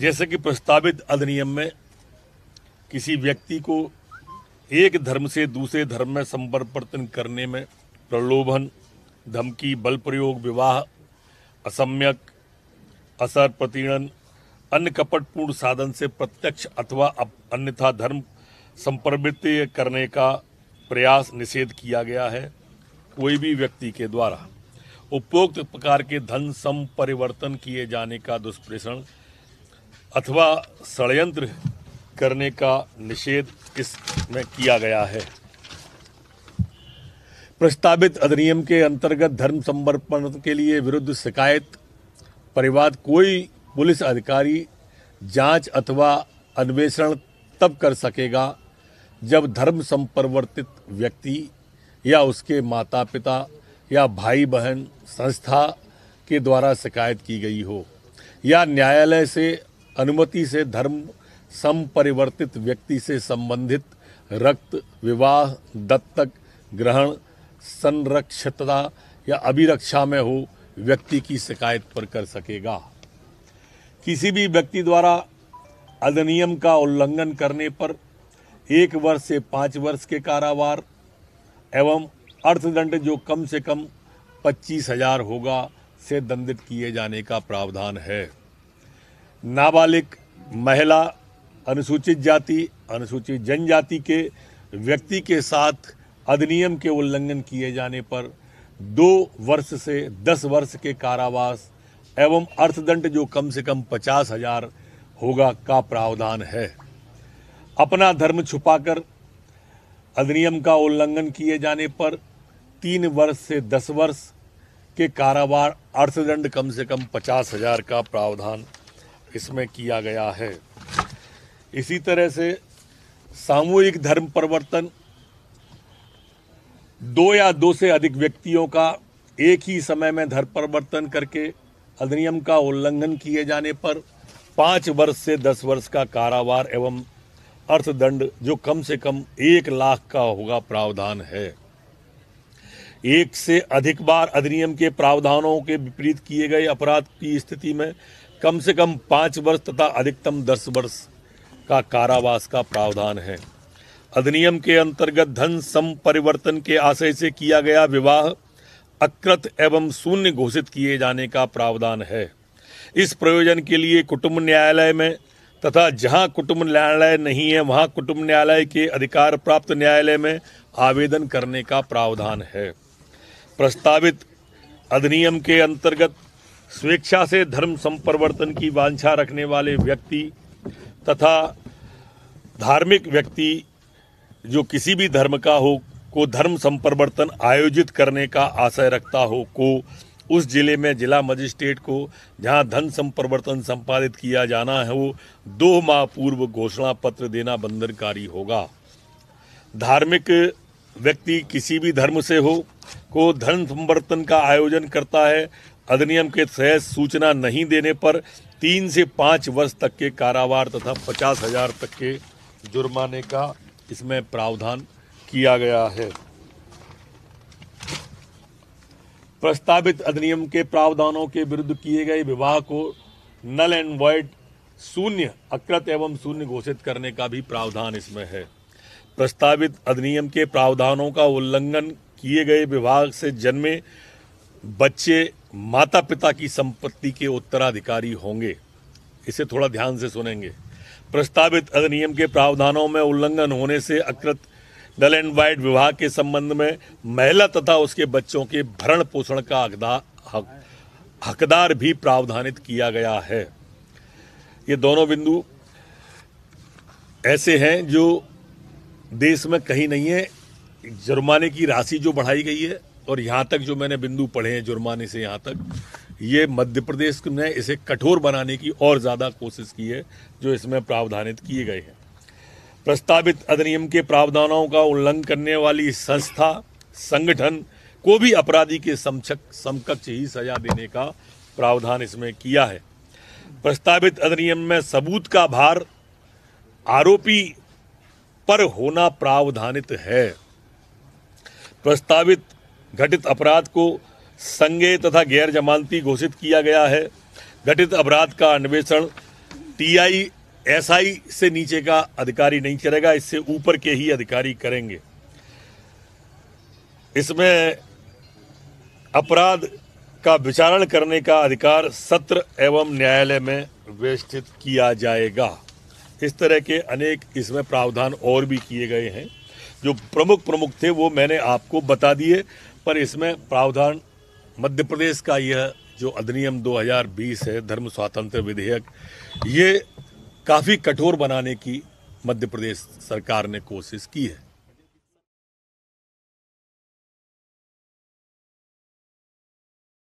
जैसे कि प्रस्तावित अधिनियम में किसी व्यक्ति को एक धर्म से दूसरे धर्म में संपरिवर्तन करने में प्रलोभन धमकी बल प्रयोग विवाह असम्यक असर प्रतीर्णन अन्य कपटपूर्ण साधन से प्रत्यक्ष अथवा अन्यथा धर्म संप्रवृत्त करने का प्रयास निषेध किया गया है कोई भी व्यक्ति के द्वारा उपयुक्त प्रकार के धन सम परिवर्तन किए जाने का दुष्प्रेषण अथवा षडयंत्र करने का निषेध इसमें किया गया है प्रस्तावित अधिनियम के अंतर्गत धर्म समर्पण के लिए विरुद्ध शिकायत परिवाद कोई पुलिस अधिकारी जांच अथवा अन्वेषण तब कर सकेगा जब धर्म संपरिवर्तित व्यक्ति या उसके माता पिता या भाई बहन संस्था के द्वारा शिकायत की गई हो या न्यायालय से अनुमति से धर्म समपरिवर्तित व्यक्ति से संबंधित रक्त विवाह दत्तक ग्रहण संरक्षता या अभिरक्षा में हो व्यक्ति की शिकायत पर कर सकेगा किसी भी व्यक्ति द्वारा अधिनियम का उल्लंघन करने पर एक वर्ष से पाँच वर्ष के कारावार एवं अर्थदंड जो कम से कम पच्चीस हजार होगा से दंडित किए जाने का प्रावधान है नाबालिग महिला अनुसूचित जाति अनुसूचित जनजाति के व्यक्ति के साथ अधिनियम के उल्लंघन किए जाने पर दो वर्ष से दस वर्ष के कारावास एवं अर्थदंड जो कम से कम पचास हजार होगा का प्रावधान है अपना धर्म छुपाकर अधिनियम का उल्लंघन किए जाने पर तीन वर्ष से दस वर्ष के कारावार अर्थदंड कम से कम पचास हजार का प्रावधान इसमें किया गया है इसी तरह से सामूहिक धर्म परिवर्तन दो या दो से अधिक व्यक्तियों का एक ही समय में धर्म परिवर्तन करके अधिनियम का उल्लंघन किए जाने पर पाँच वर्ष से दस वर्ष का कारावार एवं अर्थदंड जो कम से कम एक लाख का होगा प्रावधान है एक से अधिक बार अधिनियम के प्रावधानों के विपरीत किए गए अपराध की स्थिति में कम से कम पाँच वर्ष तथा अधिकतम दस वर्ष का कारावास का प्रावधान है अधिनियम के अंतर्गत धन संपरिवर्तन के आशय से किया गया विवाह अकृत एवं शून्य घोषित किए जाने का प्रावधान है इस प्रयोजन के लिए कुटुंब न्यायालय में तथा जहां कुटुंब न्यायालय नहीं है वहां कुटुंब न्यायालय के अधिकार प्राप्त न्यायालय में आवेदन करने का प्रावधान है प्रस्तावित अधिनियम के अंतर्गत स्वेच्छा से धर्म संप्रवर्तन की वांछा रखने वाले व्यक्ति तथा धार्मिक व्यक्ति जो किसी भी धर्म का हो को धर्म संप्रवर्तन आयोजित करने का आशय रखता हो को उस जिले में जिला मजिस्ट्रेट को जहां धन संप्रवर्तन संपादित किया जाना है वो दो माह पूर्व घोषणा पत्र देना बंधनकारी होगा धार्मिक व्यक्ति किसी भी धर्म से हो को धन संवर्तन का आयोजन करता है अधिनियम के तहत सूचना नहीं देने पर तीन से पाँच वर्ष तक के कारावार तथा पचास हजार तक के जुर्माने का इसमें प्रावधान किया गया है प्रस्तावित अधिनियम के प्रावधानों के विरुद्ध किए गए विवाह को नल एंड वाइट शून्य अकृत एवं शून्य घोषित करने का भी प्रावधान इसमें है प्रस्तावित अधिनियम के प्रावधानों का उल्लंघन किए गए विभाग से जन्मे बच्चे माता पिता की संपत्ति के उत्तराधिकारी होंगे इसे थोड़ा ध्यान से सुनेंगे प्रस्तावित अधिनियम के प्रावधानों में उल्लंघन होने से अकृत डल एंड वाइट विवाह के संबंध में महिला तथा उसके बच्चों के भरण पोषण का हकदार भी प्रावधानित किया गया है ये दोनों बिंदु ऐसे हैं जो देश में कहीं नहीं है जुर्माने की राशि जो बढ़ाई गई है और यहाँ तक जो मैंने बिंदु पढ़े हैं जुर्माने से यहाँ तक ये मध्य प्रदेश ने इसे कठोर बनाने की और ज़्यादा कोशिश की है जो इसमें प्रावधानित किए गए हैं प्रस्तावित अधिनियम के प्रावधानों का उल्लंघन करने वाली संस्था संगठन को भी अपराधी के समक्ष समकक्ष ही सजा देने का प्रावधान इसमें किया है प्रस्तावित अधिनियम में सबूत का भार आरोपी पर होना प्रावधानित है प्रस्तावित घटित अपराध को संगे तथा गैर जमानती घोषित किया गया है घटित अपराध का अन्वेषण टीआई एसआई से नीचे का अधिकारी नहीं करेगा इससे ऊपर के ही अधिकारी करेंगे इसमें अपराध का विचारण करने का अधिकार सत्र एवं न्यायालय में व्यवस्थित किया जाएगा इस तरह के अनेक इसमें प्रावधान और भी किए गए हैं जो प्रमुख प्रमुख थे वो मैंने आपको बता दिए पर इसमें प्रावधान मध्य प्रदेश का यह जो अधिनियम 2020 है धर्म स्वातंत्र विधेयक ये काफ़ी कठोर बनाने की मध्य प्रदेश सरकार ने कोशिश की है